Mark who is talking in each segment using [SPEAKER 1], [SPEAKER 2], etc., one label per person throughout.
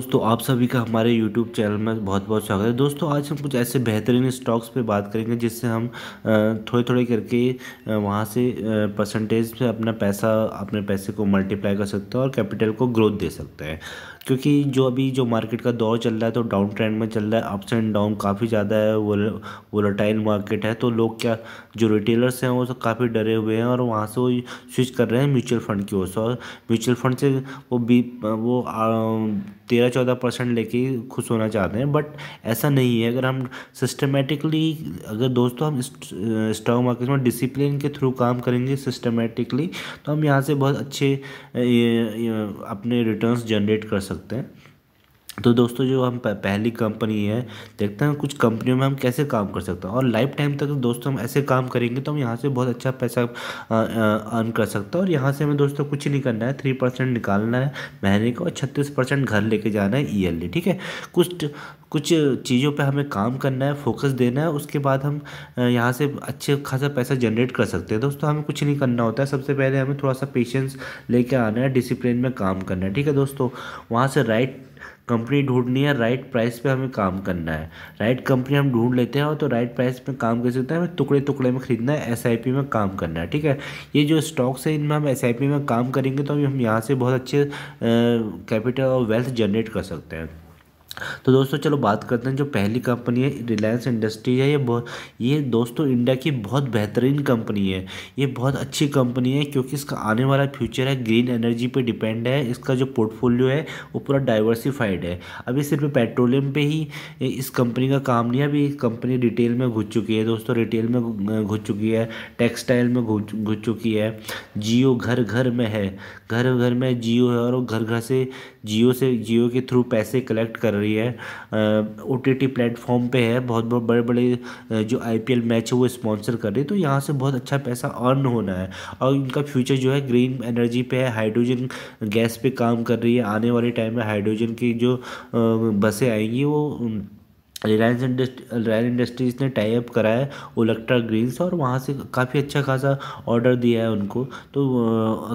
[SPEAKER 1] दोस्तों आप सभी का हमारे YouTube चैनल में बहुत बहुत स्वागत है दोस्तों आज हम कुछ ऐसे बेहतरीन स्टॉक्स पे बात करेंगे जिससे हम थोड़े थोड़े करके वहाँ से परसेंटेज से अपना पैसा अपने पैसे को मल्टीप्लाई कर सकते हैं और कैपिटल को ग्रोथ दे सकते हैं क्योंकि जो अभी जो मार्केट का दौर चल रहा है तो डाउन ट्रेंड में चल रहा है अप्स एंड डाउन काफ़ी ज़्यादा है वोलाटाइल मार्केट है तो लोग क्या जो रिटेलर्स हैं वो सब काफ़ी डरे हुए हैं और वहाँ से वो स्विच कर रहे हैं म्यूचुअल फंड की ओर से और म्यूचुअल फंड से वो बी वो तेरह चौदह परसेंट लेके खुश होना चाहते हैं बट ऐसा नहीं है अगर हम सिस्टमेटिकली अगर दोस्तों हम स्टॉक मार्केट में डिसिप्लिन के थ्रू काम करेंगे सिस्टमेटिकली तो हम यहाँ से बहुत अच्छे अपने रिटर्न्स जनरेट कर सकते सकते हैं तो दोस्तों जो हम पहली कंपनी है देखते हैं कुछ कंपनियों में हम कैसे काम कर सकते हैं और लाइफ टाइम तक दोस्तों हम ऐसे काम करेंगे तो हम यहाँ से बहुत अच्छा पैसा अर्न कर सकते हैं और यहाँ से हमें दोस्तों कुछ नहीं करना है थ्री परसेंट निकालना है महीने का और छत्तीस परसेंट घर लेके जाना है ईयरली ठीक है कुछ कुछ चीज़ों पे हमें काम करना है फोकस देना है उसके बाद हम यहाँ से अच्छे खासा पैसा जनरेट कर सकते हैं दोस्तों हमें कुछ नहीं करना होता है सबसे पहले हमें थोड़ा सा पेशेंस लेके आना है डिसिप्लिन में काम करना है ठीक है दोस्तों वहाँ से राइट कंपनी ढूंढनी है राइट प्राइस पे हमें काम करना है राइट कंपनी हम ढूंढ लेते हैं और तो राइट प्राइस पे काम कर सकते हैं हमें टुकड़े टुकड़े में खरीदना है एस में काम करना है ठीक है ये जो स्टॉक्स है इनमें हम एस में काम करेंगे तो हम यहाँ से बहुत अच्छे कैपिटल और वेल्थ जनरेट कर सकते हैं तो दोस्तों चलो बात करते हैं जो पहली कंपनी है रिलायंस इंडस्ट्री है ये बहुत ये दोस्तों इंडिया की बहुत बेहतरीन कंपनी है ये बहुत अच्छी कंपनी है क्योंकि इसका आने वाला फ्यूचर है ग्रीन एनर्जी पे डिपेंड है इसका जो पोर्टफोलियो है वो पूरा डाइवर्सिफाइड है अभी सिर्फ पेट्रोलियम पे ही इस कंपनी का काम नहीं है अभी कंपनी रिटेल में घुस चुकी है दोस्तों रिटेल में घुस चुकी है टेक्सटाइल में घुस चुकी है जियो घर घर में है घर घर में जियो है और घर घर से जियो से जियो के थ्रू पैसे कलेक्ट कर रही रही है ओ टी टी प्लेटफॉर्म पर है बहुत बहुत बड़े बड़े जो आई पी एल मैच है वो स्पॉन्सर कर रही है तो यहाँ से बहुत अच्छा पैसा अर्न होना है और इनका फ्यूचर जो है ग्रीन एनर्जी पे है हाइड्रोजन गैस पे काम कर रही है आने वाले टाइम में हाइड्रोजन की जो बसें आएंगी वो रिलायंस इंडस्ट्री रिलायंस इंडस्ट्रीज़ ने टाई अप करा है ओलेक्ट्रा ग्रीन्स और वहाँ से काफ़ी अच्छा खासा ऑर्डर दिया है उनको तो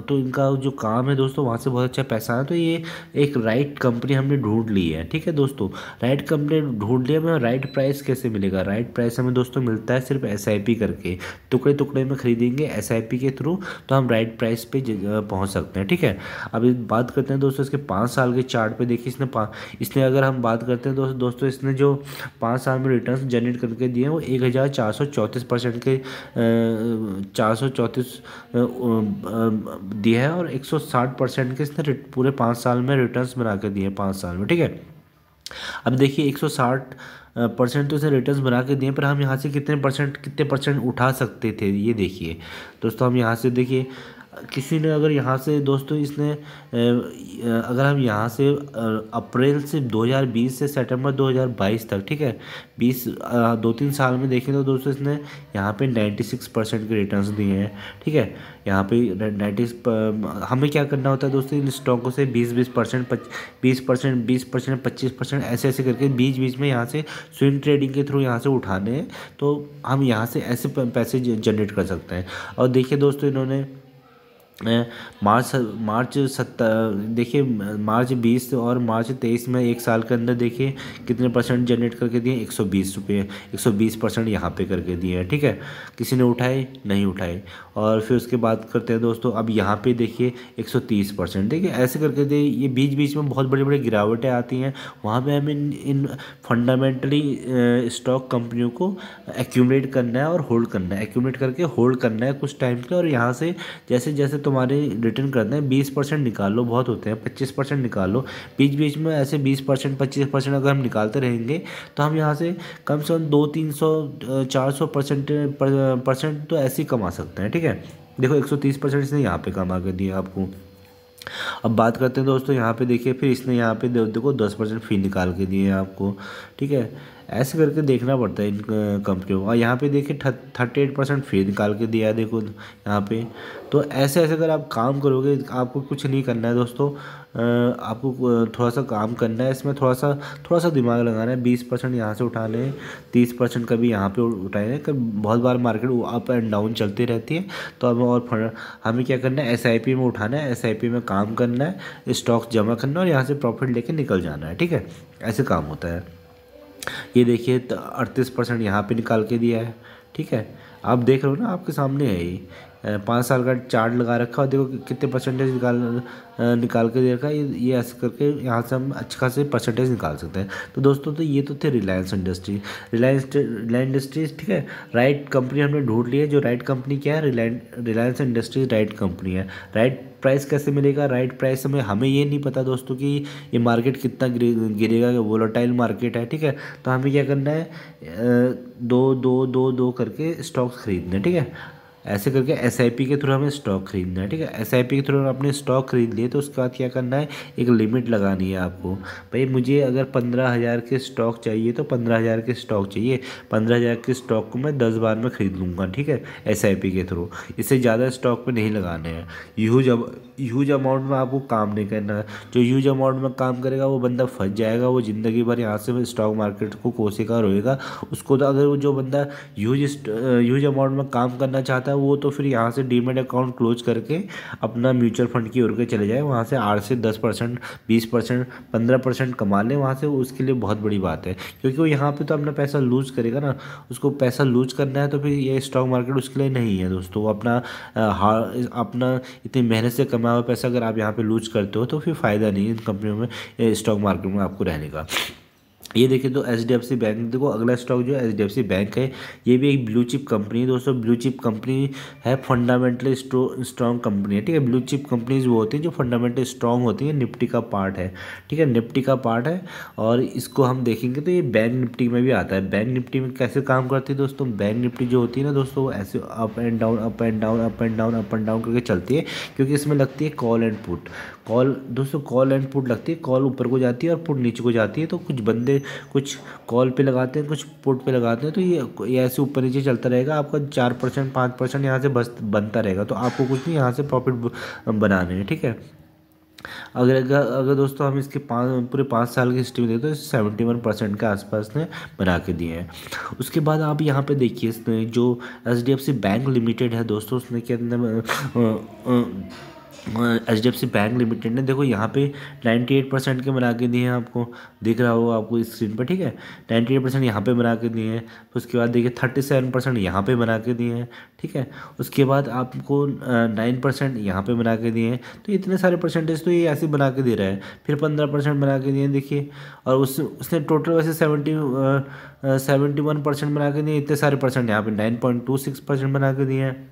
[SPEAKER 1] तो इनका जो काम है दोस्तों वहाँ से बहुत अच्छा पैसा है तो ये एक राइट कंपनी हमने ढूंढ ली है ठीक है दोस्तों राइट कंपनी ढूंढ लिया हमें राइट प्राइस कैसे मिलेगा राइट प्राइस हमें दोस्तों मिलता है सिर्फ एस करके टुकड़े टुकड़े में खरीदेंगे एस के थ्रू तो हम राइट प्राइस पर पहुँच सकते हैं ठीक है अभी बात करते हैं दोस्तों इसके पाँच साल के चार्ट देखिए इसने इसने अगर हम बात करते हैं दोस्तों दोस्तों इसने जो पाँच साल में रिटर्न जनरेट करके दिए वो एक हज़ार चार सौ चौंतीस परसेंट के चार सौ चौंतीस दिए है और एक सौ साठ परसेंट के इसने पूरे पाँच साल में रिटर्न बना के दिए पाँच साल में ठीक है अब देखिए एक सौ साठ परसेंट तो इसे रिटर्न बना के दिए पर हम यहाँ से कितने परसेंट कितने परसेंट उठा सकते थे ये देखिए दोस्तों हम यहाँ से देखिए किसी ने अगर यहाँ से दोस्तों इसने अगर हम यहाँ से अप्रैल से 2020 से सितंबर 2022 तक ठीक है 20 दो तीन साल में देखें तो दोस्तों इसने यहाँ पे 96 परसेंट के रिटर्न्स दिए हैं ठीक है यहाँ पे 90 हमें क्या करना होता है दोस्तों इन स्टॉकों से 20 20 परसेंट बीस परसेंट बीस परसेंट पच्चीस परसेंट ऐसे ऐसे करके बीच बीच में यहाँ से स्विंग ट्रेडिंग के थ्रू यहाँ से उठाने हैं तो हम यहाँ से ऐसे पैसे जनरेट कर सकते हैं और देखिए दोस्तों इन्होंने मार्च मार्च सत्ता देखिए मार्च बीस और मार्च तेईस में एक साल के अंदर देखिए कितने परसेंट जनरेट करके दिए एक सौ बीस रुपये एक सौ बीस परसेंट यहाँ पर करके दिए हैं ठीक है किसी ने उठाए नहीं उठाए और फिर उसके बाद करते हैं दोस्तों अब यहाँ पर देखिए एक सौ तीस परसेंट देखिए ऐसे करके दे ये बीच बीच में बहुत बड़ी बड़ी गिरावटें आती हैं वहाँ पर हमें इन, इन फंडामेंटली स्टॉक कंपनियों को एक्यूमलेट करना है और होल्ड करना है एक्यूमलेट करके होल्ड करना है कुछ टाइम के और यहाँ से जैसे जैसे तो तुम्हारे रिटर्न करते हैं बीस परसेंट निकाल लो बहुत होते हैं पच्चीस परसेंट निकाल लो बीच बीच में ऐसे बीस परसेंट पच्चीस परसेंट अगर हम निकालते रहेंगे तो हम यहाँ से कम से कम दो तीन सौ चार सौ परसेंट परसेंट तो ऐसे ही कमा सकते हैं ठीक है देखो एक सौ तीस परसेंट इसने यहाँ पे कमा कर दिया आपको अब बात करते हैं दोस्तों यहाँ पे देखिए फिर इसने यहाँ पे देखो दस परसेंट फ़ी निकाल के दिए आपको ठीक है ऐसे करके देखना पड़ता है इन कंपनियों का यहाँ पे देखिए थर्टी एट परसेंट फी निकाल के दिया है देखो यहाँ पे तो ऐसे ऐसे अगर आप काम करोगे आपको कुछ नहीं करना है दोस्तों आपको थोड़ा सा काम करना है इसमें थोड़ा सा थोड़ा सा दिमाग लगाना है बीस परसेंट यहाँ से उठाने लें तीस परसेंट कभी यहाँ पे उठाए लें कभी बहुत बार मार्केट अप एंड डाउन चलती रहती है तो हमें और हमें क्या करना है एस में उठाना है एस में काम करना है स्टॉक्स जमा करना है और यहाँ से प्रॉफिट लेके निकल जाना है ठीक है ऐसे काम होता है ये देखिए अड़तीस परसेंट यहाँ पर निकाल के दिया है ठीक है आप देख रहे हो ना आपके सामने है ये पाँच साल का चार्ट लगा रखा है और देखो कितने परसेंटेज निकाल निकाल के रखा है ये ऐसे करके यहाँ से हम अच्छा खासे परसेंटेज निकाल सकते हैं तो दोस्तों तो ये तो थे Reliance industry Reliance Reliance Industries ठीक है राइट कंपनी हमने ढूंढ ली है जो राइट कंपनी क्या है रिलायंस इंडस्ट्रीज राइट कंपनी है राइट प्राइस कैसे मिलेगा राइट प्राइस हमें हमें ये नहीं पता दोस्तों कि ये मार्केट कितना गिरेगा वोलाटाइल मार्केट है ठीक है तो हमें क्या करना है दो दो दो दो करके स्टॉक्स खरीदने ठीक है ऐसे करके एस के थ्रू हमें स्टॉक खरीदना है ठीक है एस के थ्रू आपने स्टॉक खरीद लिए तो उसके बाद क्या करना है एक लिमिट लगानी है आपको भाई मुझे अगर पंद्रह हज़ार के स्टॉक चाहिए तो पंद्रह हज़ार के स्टॉक चाहिए पंद्रह हज़ार के स्टॉक को मैं दस बार में ख़रीद लूँगा ठीक है एस के थ्रू इससे ज़्यादा स्टॉक में नहीं लगाने हैं यूज यूज अमाउंट में आपको काम नहीं करना है जो यूज अमाउंट में काम करेगा वो बंदा फंस जाएगा वो ज़िंदगी भर यहाँ से स्टॉक मार्केट को कोसेगा रोएगा उसको तो अगर वो जो बंदा यूज यूज अमाउंट में काम करना चाहता है वो तो फिर यहाँ से डीमेट अकाउंट क्लोज करके अपना म्यूचुअल फंड की ओर के चले जाए वहाँ से आठ से दस परसेंट बीस परसेंट पंद्रह परसेंट कमा लें वहाँ से उसके लिए बहुत बड़ी बात है क्योंकि वो यहाँ पर तो अपना पैसा लूज़ करेगा ना उसको पैसा लूज करना है तो फिर ये स्टॉक मार्केट उसके लिए नहीं है दोस्तों अपना अपना इतनी मेहनत से कमाया हुआ पैसा अगर आप यहाँ पर लूज करते हो तो फिर फ़ायदा नहीं इन कंपनियों में स्टॉक मार्केट में आपको रहने का ये देखिए तो H D F C bank देखो अगला स्टॉक जो है H D F C bank है ये भी एक ब्लू चिप कंपनी है दोस्तों ब्लू चिप कंपनी है फंडामेंटली स्ट्रॉन्ग कंपनी है ठीक है ब्लू चिप कंपनीज वो होती हैं जो फंडामेंटली स्ट्रॉन्ग होती हैं निफ्टी का पार्ट है ठीक है निफ्टी का पार्ट है और इसको हम देखेंगे तो ये बैंक निफ्टी में भी आता है बैंक निफ्टी में कैसे काम करती है दोस्तों बैंक निफ्टी जो होती है ना दोस्तों वो ऐसे up and down up and down up and down up and down करके चलती है क्योंकि इसमें लगती है कॉल एंड पुट कॉल दोस्तों कॉल एंड पुट लगती है कॉल ऊपर को जाती है और पुट नीचे को जाती है तो कुछ बंदे कुछ कॉल पे लगाते हैं कुछ पुट पे लगाते हैं तो ये ऐसे ऊपर नीचे चलता रहेगा आपका चार परसेंट पाँच परसेंट यहाँ से बस बनता रहेगा तो आपको कुछ नहीं यहाँ से प्रॉफिट बनाने हैं ठीक है अगर अगर दोस्तों हम इसके पाँच पूरे पाँच साल की हिस्ट्री में देखते हैं सेवेंटी वन परसेंट के आसपास ने बना के दिए हैं उसके बाद आप यहाँ पे देखिए इसने जो H D F C bank limited है दोस्तों उसने के अंदर H D F C bank limited ने देखो यहाँ पे एट परसेंट के बना के दिए हैं आपको दिख रहा होगा आपको स्क्रीन पर ठीक है नाइन्टी एट परसेंट यहाँ पर बना के दिए हैं तो उसके बाद देखिए थर्टी सेवन परसेंट यहाँ पर बना के दिए हैं ठीक है उसके बाद आपको नाइन परसेंट यहाँ पर बना के दिए हैं तो इतने सारे परसेंटेज तो ये ऐसे बना के दे रहा है फिर पंद्रह परसेंट बना के दिए देखिए और उस उसने टोटल वैसे सेवेंटी सेवेंटी वन परसेंट बना के दिए इतने सारे परसेंट यहाँ पर nine point two six percent बना के दिए हैं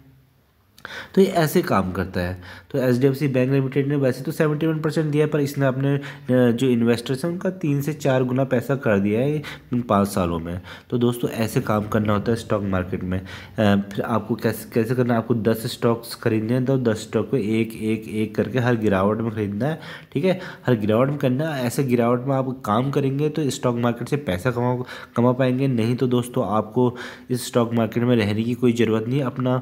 [SPEAKER 1] तो ये ऐसे काम करता है तो H D F C bank limited ने वैसे तो सेवेंटी वन परसेंट दिया पर इसने अपने जो इन्वेस्टर्स हैं उनका तीन से चार गुना पैसा कर दिया है इन पाँच सालों में तो दोस्तों ऐसे काम करना होता है स्टॉक मार्केट में फिर आपको कैसे कैसे करना है आपको दस स्टॉक्स खरीदने हैं तो दस स्टॉक को एक एक एक करके हर गिरावट में खरीदना है ठीक है हर गिरावट में करना है ऐसे गिरावट में आप काम करेंगे तो स्टॉक मार्केट से पैसा कमा कमा पाएंगे नहीं तो दोस्तों आपको इस स्टॉक मार्केट में रहने की कोई ज़रूरत नहीं अपना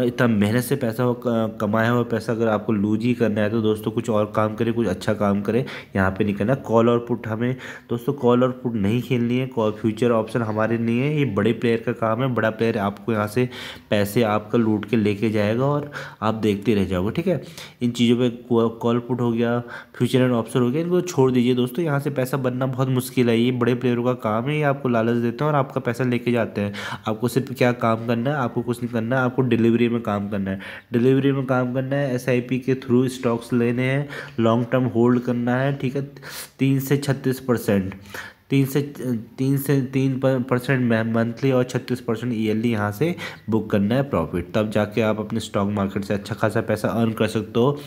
[SPEAKER 1] इतना मेहनत से पैसा हो कमाया हो पैसा अगर आपको लूज ही करना है तो दोस्तों कुछ और काम करें कुछ अच्छा काम करें यहाँ पे नहीं करना कॉल और पुट हमें दोस्तों कॉल और पुट नहीं खेलनी है कॉल फ्यूचर ऑप्शन हमारे नहीं है ये बड़े प्लेयर का काम है बड़ा प्लेयर आपको यहाँ से पैसे आपका लूट के लेके जाएगा और आप देखते रह जाओगे ठीक है इन चीज़ों पर कॉल पुट हो गया फ्यूचर एंड ऑप्शन हो गया इनको छोड़ दीजिए दोस्तों यहाँ से पैसा बनना बहुत मुश्किल है ये बड़े प्लेयरों का काम है ये आपको लालच देते हैं और आपका पैसा लेके जाते हैं आपको सिर्फ क्या काम करना है आपको कुछ नहीं करना है आपको डिलीवरी में काम करना है है डिलीवरी में काम करना है एसआईपी के थ्रू स्टॉक्स लेने हैं लॉन्ग टर्म होल्ड करना है ठीक है तीन से छत्तीस परसेंट तीन से तीन से तीन परसेंट मंथली और छत्तीस परसेंट ईयरली यहाँ से बुक करना है प्रॉफिट तब जाके आप अपने स्टॉक मार्केट से अच्छा खासा पैसा अर्न कर सकते हो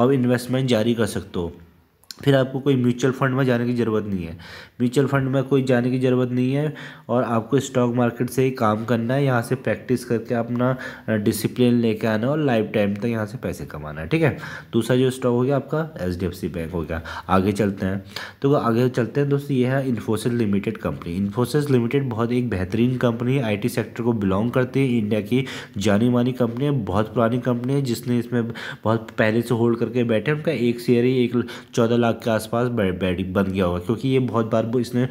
[SPEAKER 1] और इन्वेस्टमेंट जारी कर सकते हो फिर आपको कोई म्यूचुअल फंड में जाने की ज़रूरत नहीं है म्यूचुअल फंड में कोई जाने की ज़रूरत नहीं है और आपको स्टॉक मार्केट से ही काम करना है यहाँ से प्रैक्टिस करके अपना डिसिप्लिन लेके आना है और लाइफ टाइम तक यहाँ से पैसे कमाना है ठीक है दूसरा जो स्टॉक हो गया आपका एच बैंक हो गया आगे चलते हैं तो आगे चलते हैं दोस्तों ये है Infosys limited company Infosys limited बहुत एक बेहतरीन कंपनी है आई सेक्टर को बिलोंग करती है इंडिया की जानी मानी कंपनी है बहुत पुरानी कंपनी है जिसने इसमें बहुत पहले से होल्ड करके बैठे उनका एक शेयर ही एक चौदह लाख लाख के आसपास बैटिंग बन गया होगा क्योंकि ये बहुत बार इसने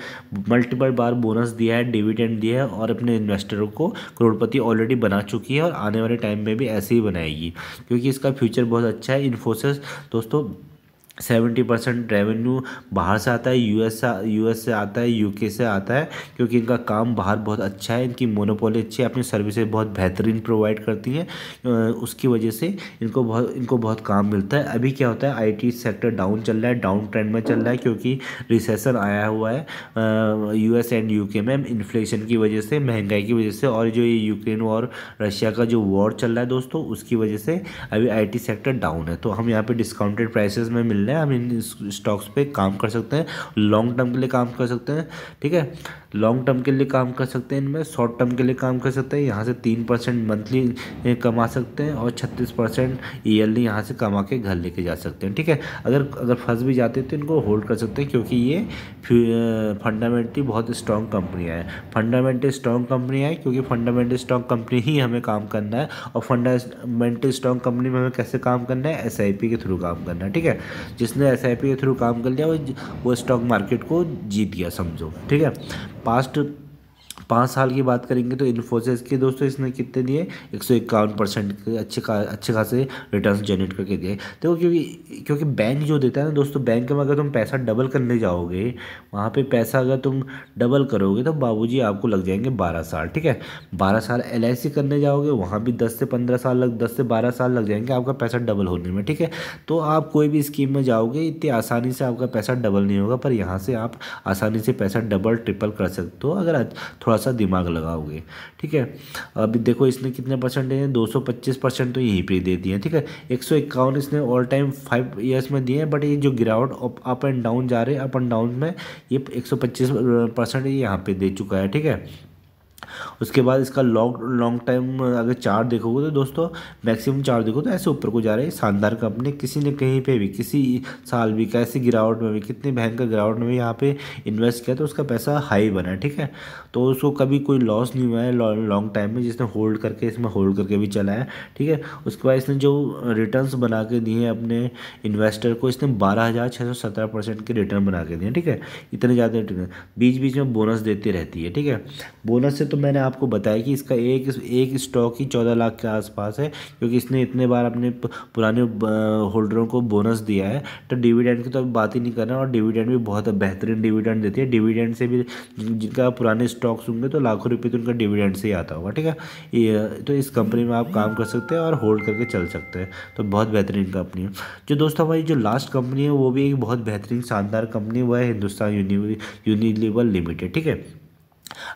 [SPEAKER 1] मल्टीपल बार बोनस दिया है डिविडेंड दिया है और अपने इन्वेस्टरों को करोड़पति ऑलरेडी बना चुकी है और आने वाले टाइम में भी ऐसे ही बनाएगी क्योंकि इसका फ्यूचर बहुत अच्छा है इन्फोसिस दोस्तों सेवेंटी परसेंट रेवेन्यू बाहर से आता है यूएस यूएस से आता है यूके से आता है क्योंकि इनका काम बाहर बहुत अच्छा है इनकी मोनोपोली अच्छी है अपनी सर्विसेज बहुत बेहतरीन प्रोवाइड करती हैं उसकी वजह से इनको बहुत इनको बहुत काम मिलता है अभी क्या होता है आईटी सेक्टर डाउन चल रहा है डाउन ट्रेंड में चल रहा है क्योंकि रिसेसन आया हुआ है यू एंड यू में इन्फ्लेशन की वजह से महंगाई की वजह से और जो ये यूक्रेन और रशिया का जो वॉर चल रहा है दोस्तों उसकी वजह से अभी आई सेक्टर डाउन है तो हम यहाँ पर डिस्काउंटेड प्राइसेज में मिल है हम इन स्टॉक्स पे काम कर सकते हैं लॉन्ग टर्म के लिए काम कर सकते हैं ठीक है लॉन्ग टर्म के लिए काम कर सकते हैं इनमें शॉर्ट टर्म के लिए काम कर सकते हैं यहाँ से तीन परसेंट मंथली कमा सकते हैं और छत्तीस परसेंट ईयरली यहाँ से कमा के घर लेके जा सकते हैं ठीक है अगर अगर फंस भी जाते हैं तो इनको होल्ड कर सकते हैं क्योंकि ये फंडामेंटली बहुत स्ट्रॉन्ग कंपनियाँ हैं फंडामेंटली स्ट्रॉन्ग कंपनियाँ हैं क्योंकि फंडामेंटल स्ट्रॉन्ग कंपनी ही हमें काम करना है और फंडामेंटल स्ट्रॉन्ग कंपनी में हमें कैसे काम करना है एस के थ्रू काम करना है ठीक है जिसने एस के थ्रू काम कर लिया वो स्टॉक मार्केट को जीत गया समझो ठीक है पास्ट पाँच साल की बात करेंगे तो इन्फोसिस के दोस्तों इसने कितने दिए एक सौ इक्यावन परसेंट के अच्छे खा अच्छे खासे रिटर्न जनरेट करके दिए देखो क्योंकि क्योंकि बैंक जो देता है ना दोस्तों बैंक में अगर तुम पैसा डबल करने जाओगे वहाँ पर पैसा अगर तुम डबल करोगे तो बाबू आपको लग जाएंगे बारह साल ठीक है बारह साल एल करने जाओगे वहाँ भी दस से पंद्रह साल लग दस से बारह साल लग जाएंगे आपका पैसा डबल होने में ठीक है तो आप कोई भी स्कीम में जाओगे इतनी आसानी से आपका पैसा डबल नहीं होगा पर यहाँ से आप आसानी से पैसा डबल ट्रिपल कर सकते हो अगर थोड़ा सा दिमाग लगाओगे ठीक है अभी देखो इसने कितने परसेंट दिए दो सौ पच्चीस परसेंट तो यहीं पे दे दिए ठीक है एक सौ इक्यावन इसने ऑल टाइम फाइव ईयर्स में दिए हैं बट ये जो गिरावट अप एंड डाउन जा रहे हैं अप एंड डाउन में ये एक सौ पच्चीस परसेंट यहाँ पर दे चुका है ठीक है उसके बाद इसका लॉन्ग लॉन्ग टाइम अगर चार देखोगे तो दोस्तों मैक्सिमम चार देखो तो ऐसे ऊपर को जा रहे हैं शानदार कंपनी किसी ने कहीं पे भी किसी साल भी कैसी गिरावट में भी कितने भयंकर गिरावट में भी यहाँ पे इन्वेस्ट किया तो उसका पैसा हाई बना ठीक है तो उसको कभी कोई लॉस नहीं हुआ है लॉन्ग टाइम में जिसने होल्ड करके इसमें होल्ड करके भी चला है ठीक है उसके बाद इसने जो रिटर्न बना के दिए हैं अपने इन्वेस्टर को इसने बारह हज़ार छः सौ सत्रह परसेंट के रिटर्न बना के दिए ठीक है इतने ज़्यादा रिटर्न बीच बीच में बोनस देती रहती है ठीक है बोनस से तो मैं मैंने आपको बताया कि इसका एक एक स्टॉक ही चौदह लाख के आसपास है क्योंकि इसने इतने बार अपने पुराने होल्डरों को बोनस दिया है तो डिविडेंड की तो अब बात ही नहीं कर रहे और डिविडेंड भी बहुत बेहतरीन डिविडेंड देती है डिविडेंड से भी जिनका पुराने स्टॉक्स होंगे तो लाखों रुपये तो उनका डिविडेंड से ही आता होगा ठीक है तो इस कंपनी में आप काम कर सकते हैं और होल्ड करके चल सकते हैं तो बहुत बेहतरीन कंपनी है जो दोस्तों हमारी जो लास्ट कंपनी है वो भी एक बहुत बेहतरीन शानदार कंपनी वह है हिंदुस्तान यूनिलीवर लिमिटेड ठीक है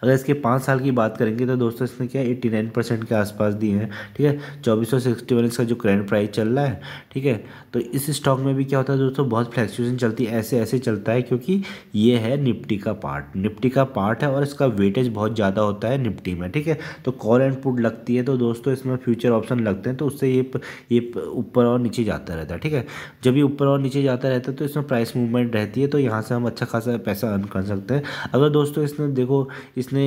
[SPEAKER 1] अगर इसके पाँच साल की बात करेंगे तो दोस्तों इसने क्या एट्टी नाइन परसेंट के आसपास दिए हैं ठीक है चौबीस सौ सिक्सटी वन इसका जो करेंट प्राइस चल रहा है ठीक है तो इस स्टॉक में भी क्या होता है दोस्तों बहुत फ्लैक्चुएशन चलती है ऐसे ऐसे चलता है क्योंकि ये है निफ्टी का पार्ट निफ्टी का पार्ट है और इसका वेटेज बहुत ज़्यादा होता है निफ्टी में ठीक है तो कॉल एंड पुट लगती है तो दोस्तों इसमें फ्यूचर ऑप्शन लगते हैं तो उससे ये ये ऊपर और नीचे जाता रहता है ठीक है जब ये ऊपर और नीचे जाता रहता है तो इसमें प्राइस मूवमेंट रहती है तो यहाँ से हम अच्छा खासा पैसा अर्न कर सकते हैं अगर दोस्तों इसमें देखो इसने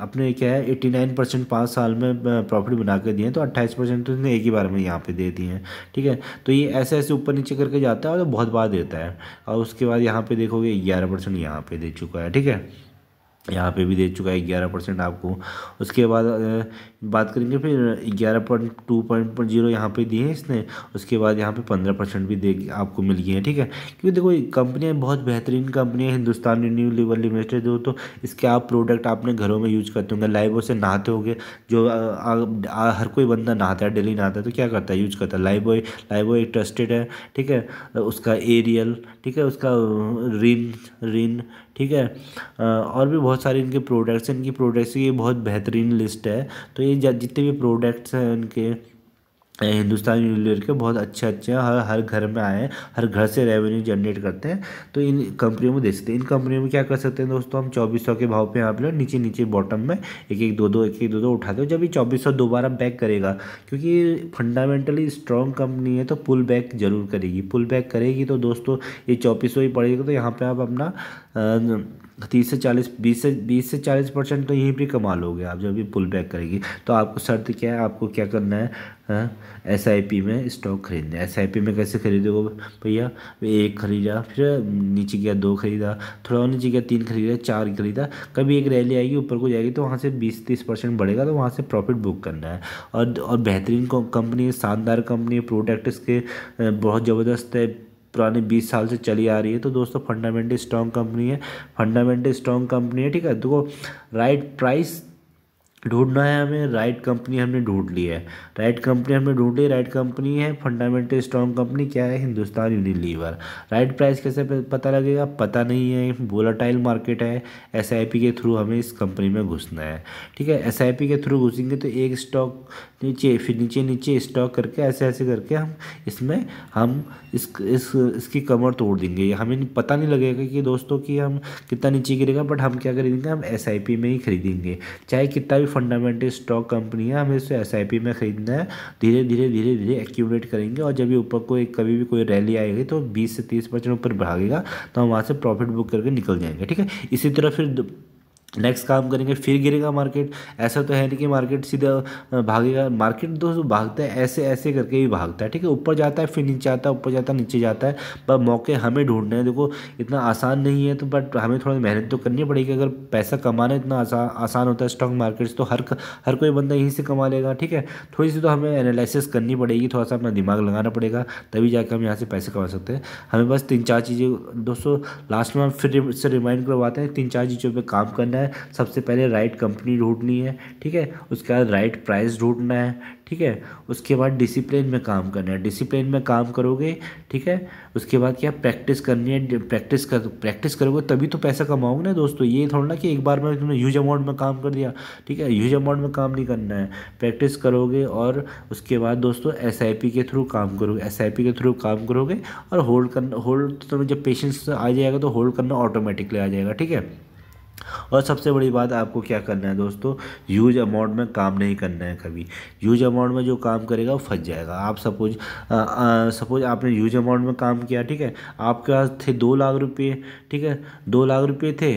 [SPEAKER 1] अपने क्या है एट्टी नाइन परसेंट पाँच साल में प्रॉफिट बना के दिए हैं तो अट्ठाईस परसेंट तो इसने एक ही बार में यहाँ पे दे दिए हैं ठीक है तो ये ऐसे ऐसे ऊपर नीचे करके जाता है और तो बहुत बार देता है और उसके बाद यहाँ पे देखोगे ग्यारह परसेंट यहाँ पे दे चुका है ठीक है यहाँ पे भी दे चुका है ग्यारह परसेंट आपको उसके बाद बात करेंगे फिर ग्यारह पॉइंट टू पॉइंट जीरो यहाँ पर दिए हैं इसने उसके बाद यहाँ पे पंद्रह परसेंट भी दे आपको मिल गई है ठीक है क्योंकि देखो कंपनियाँ बहुत बेहतरीन कंपनियाँ हिंदुस्तान रिन्यू लेवल लिमिटेड हो तो इसके आप प्रोडक्ट आपने घरों में यूज करते होंगे लाइव से नहाते हो जो आ, आ, हर कोई बंदा नहाता है डेली नहाता है तो क्या करता है यूज करता है लाइव लाइव एक ट्रस्टेड है ठीक है उसका एरियल ठीक है उसका रिन रिन ठीक है और भी बहुत सारे इनके प्रोडक्ट्स इनकी प्रोडक्ट्स की बहुत बेहतरीन लिस्ट है तो ये जितने भी प्रोडक्ट्स हैं उनके हिंदुस्तान यूनिवर के बहुत अच्छे अच्छे हैं हर हर घर में आए हैं हर घर से रेवेन्यू जनरेट करते हैं तो इन कंपनियों में देख सकते हैं इन कंपनियों में क्या कर सकते हैं दोस्तों हम चौबीस सौ के भाव पे यहाँ पे नीचे नीचे बॉटम में एक एक दो दो एक एक दो दो उठाते हो जब ये चौबीस सौ दोबारा बैक करेगा क्योंकि फंडामेंटली स्ट्रॉन्ग कंपनी है तो पुल बैक जरूर करेगी पुल बैक करेगी तो दोस्तों ये चौबीस ही पड़ेगा तो यहाँ पर आप अपना तीस से चालीस बीस से बीस से चालीस परसेंट तो यहीं पर हो गया आप जब भी पुल बैक करेगी तो आपको शर्त क्या है आपको क्या करना है एस आई पी में स्टॉक खरीदना है एस आई पी में कैसे खरीदोगे भैया एक खरीदा फिर नीचे गया दो खरीदा थोड़ा नीचे गया तीन खरीदा चार खरीदा कभी एक रैली आएगी ऊपर को जाएगी तो वहाँ से बीस तीस परसेंट बढ़ेगा तो वहाँ से प्रॉफिट बुक करना है और और बेहतरीन कंपनी शानदार कंपनी प्रोडक्ट इसके बहुत ज़बरदस्त है पुराने बीस साल से चली आ रही है तो दोस्तों फंडामेंटली स्ट्रॉन्ग कंपनी है फंडामेंटली स्ट्रॉन्ग कंपनी है ठीक है देखो राइट प्राइस ढूंढना है हमें राइट कंपनी हमने ढूंढ ली है राइट कंपनी हमने ढूंढ ली राइट कंपनी है फंडामेंटल स्ट्रॉन्ग कंपनी क्या है हिंदुस्तान यूनिलीवर राइट प्राइस कैसे पता लगेगा पता नहीं है बोलाटाइल मार्केट है एस के थ्रू हमें इस कंपनी में घुसना है ठीक है एस के थ्रू घुसेंगे तो एक स्टॉक नीचे फिर नीचे नीचे स्टॉक करके ऐसे ऐसे करके हम इसमें हम इस, इस इसकी कमर तोड़ देंगे हमें पता नहीं लगेगा कि दोस्तों कि हम कितना नीचे गिरेगा बट हम क्या करेंगे हम एस में ही खरीदेंगे चाहे कितना भी फंडामेंटल स्टॉक कंपनी है हमें इसे एस में ख़रीदना है धीरे धीरे धीरे धीरे एक्यूमलेट करेंगे और जब भी ऊपर कोई कभी भी कोई रैली आएगी तो बीस से तीस परसेंट ऊपर भागेगा तो हम वहाँ से प्रॉफिट बुक करके निकल जाएंगे ठीक है इसी तरह फिर नेक्स्ट काम करेंगे फिर गिरेगा मार्केट ऐसा तो है नहीं कि मार्केट सीधा भागेगा मार्केट दो तो भागता है ऐसे ऐसे करके ही भागता है ठीक है ऊपर जाता है फिर नीचे आता है ऊपर जाता है नीचे जाता है पर मौके हमें ढूंढने हैं देखो इतना आसान नहीं है तो बट हमें थोड़ा मेहनत तो करनी पड़ेगी अगर पैसा कमाना इतना आसान आसान होता है स्टॉक मार्केट तो हर हर कोई बंदा यहीं से कमा लेगा ठीक है थोड़ी सी तो हमें एनालिसिस करनी पड़ेगी थोड़ा सा अपना दिमाग लगाना पड़ेगा तभी जाकर हम यहाँ से पैसे कमा सकते हैं हमें बस तीन चार चीज़ें दोस्तों लास्ट में हम फिर से रिमाइंड करवाते हैं तीन चार चीज़ों पर काम करना है है सबसे पहले राइट कंपनी ढूंढनी है ठीक है उसके बाद राइट प्राइस ढूंढना है ठीक है उसके बाद डिसिप्लिन में काम करना है डिसिप्लिन में काम करोगे ठीक है उसके बाद क्या प्रैक्टिस करनी है प्रैक्टिस कर प्रैक्टिस करोगे तभी तो पैसा कमाओगे ना दोस्तों ये थोड़ा ना कि एक बार में तुमने ह्यूज अमाउंट में काम कर दिया ठीक है ह्यूज अमाउंट में काम नहीं करना है प्रैक्टिस करोगे और उसके बाद दोस्तों एस के थ्रू काम करोगे एस के थ्रू काम करोगे और होल्ड करना होल्ड तो जब पेशेंस आ जाएगा तो होल्ड करना ऑटोमेटिकली आ जाएगा ठीक है और सबसे बड़ी बात आपको क्या करना है दोस्तों यूज अमाउंट में काम नहीं करना है कभी यूज अमाउंट में जो काम करेगा वो फंस जाएगा आप सपोज सपोज आपने यूज अमाउंट में काम किया ठीक है आपके पास थे दो लाख रुपये ठीक है दो लाख रुपये थे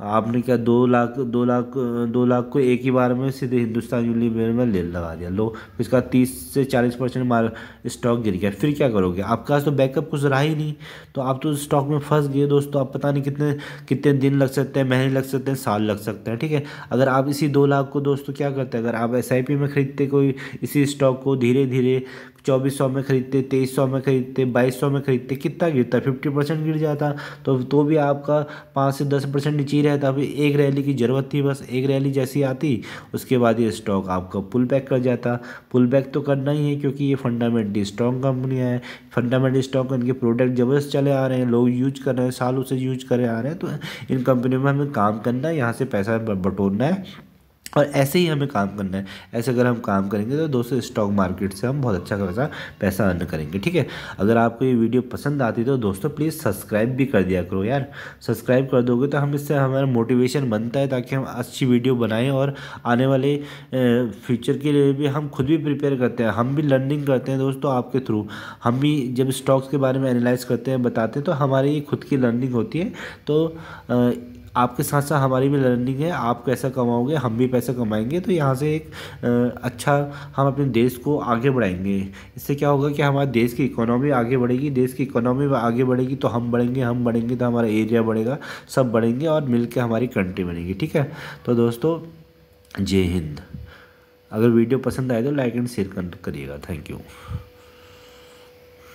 [SPEAKER 1] आपने क्या दो लाख दो लाख दो लाख को एक ही बार में सीधे हिंदुस्तान यूनिलीवर में ले लगा दिया लो इसका तीस से चालीस परसेंट मार स्टॉक गिर गया फिर क्या करोगे आपके पास तो बैकअप कुछ रहा ही नहीं तो आप तो स्टॉक में फंस गए दोस्तों आप पता नहीं कितने कितने दिन लग सकते हैं महीने लग सकते हैं साल लग सकते हैं ठीक है अगर आप इसी दो लाख को दोस्तों क्या करते हैं अगर आप एस में ख़रीदते कोई इसी स्टॉक को धीरे धीरे चौबीस सौ में ख़रीदते तेईस सौ में ख़रीदते बाईस सौ में ख़रीदते कितना गिरता फिफ्टी परसेंट गिर जाता तो तो भी आपका पाँच से दस परसेंट नीचे ही रहता अभी एक रैली की ज़रूरत थी बस एक रैली जैसी आती उसके बाद ये स्टॉक आपका पुल बैक कर जाता पुल बैक तो करना ही है क्योंकि ये फंडामेंटली स्ट्रॉन्ग कंपनियाँ हैं फंडामेंटली स्टॉक इनके प्रोडक्ट ज़बरदस्त चले आ रहे हैं लोग यूज कर रहे हैं सालों से यूज करे आ रहे हैं तो इन कंपनियों में हमें काम करना है यहाँ से पैसा बटोरना है और ऐसे ही हमें काम करना है ऐसे अगर हम काम करेंगे तो दोस्तों स्टॉक मार्केट से हम बहुत अच्छा खासा पैसा अर्न करेंगे ठीक है अगर आपको ये वीडियो पसंद आती तो दोस्तों प्लीज़ सब्सक्राइब भी कर दिया करो यार सब्सक्राइब कर दोगे तो हम इससे हमारा मोटिवेशन बनता है ताकि हम अच्छी वीडियो बनाएं और आने वाले फ्यूचर के लिए भी हम खुद भी प्रिपेयर करते हैं हम भी लर्निंग करते हैं दोस्तों आपके थ्रू हम भी जब स्टॉक्स के बारे में एनालाइज करते हैं बताते हैं तो हमारी खुद की लर्निंग होती है तो आपके साथ साथ हमारी भी लर्निंग है आप कैसा कमाओगे हम भी पैसा कमाएंगे तो यहाँ से एक अच्छा हम अपने देश को आगे बढ़ाएंगे इससे क्या होगा कि हमारे देश की इकोनॉमी आगे बढ़ेगी देश की इकोनॉमी आगे बढ़ेगी तो हम बढ़ेंगे हम बढ़ेंगे तो हमारा एरिया बढ़ेगा सब बढ़ेंगे और मिल हमारी कंट्री बनेगी ठीक है तो दोस्तों जय हिंद अगर वीडियो पसंद आए तो लाइक एंड शेयर करिएगा थैंक यू